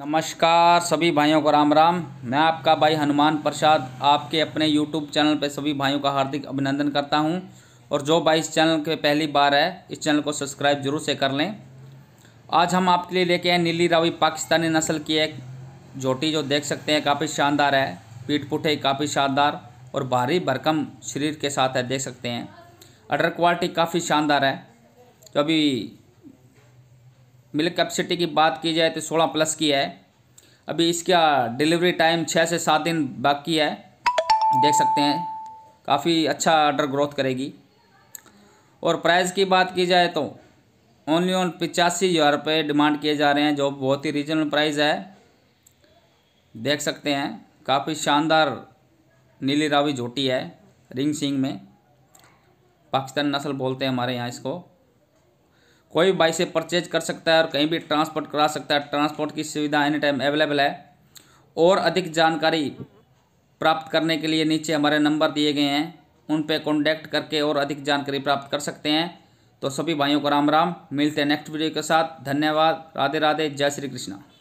नमस्कार सभी भाइयों को राम राम मैं आपका भाई हनुमान प्रसाद आपके अपने यूट्यूब चैनल पर सभी भाइयों का हार्दिक अभिनंदन करता हूं और जो भाई इस चैनल के पहली बार है इस चैनल को सब्सक्राइब जरूर से कर लें आज हम आपके लिए लेके आए नीली रावी पाकिस्तानी नस्ल की एक झोटी जो देख सकते हैं काफ़ी शानदार है पीठ पुठे काफ़ी शानदार और भारी भरकम शरीर के साथ है देख सकते हैं अडर क्वालिटी काफ़ी शानदार है जो अभी मिल्क कैपेसिटी की बात की जाए तो सोलह प्लस की है अभी इसका डिलीवरी टाइम छः से सात दिन बाकी है देख सकते हैं काफ़ी अच्छा आर्डर ग्रोथ करेगी और प्राइस की बात की जाए तो ओनली ऑन पचासी हज़ार रुपये डिमांड किए जा रहे हैं जो बहुत ही रीजनल प्राइस है देख सकते हैं काफ़ी शानदार नीली रावी झोटी है रिंग सिंग में पाकिस्तान नस्ल बोलते हैं हमारे यहाँ इसको कोई भी बाइक से परचेज कर सकता है और कहीं भी ट्रांसपोर्ट करा सकता है ट्रांसपोर्ट की सुविधा एनी टाइम अवेलेबल है और अधिक जानकारी प्राप्त करने के लिए नीचे हमारे नंबर दिए गए हैं उन पर कॉन्टैक्ट करके और अधिक जानकारी प्राप्त कर सकते हैं तो सभी भाइयों को राम राम मिलते हैं नेक्स्ट वीडियो के साथ धन्यवाद राधे राधे जय श्री कृष्णा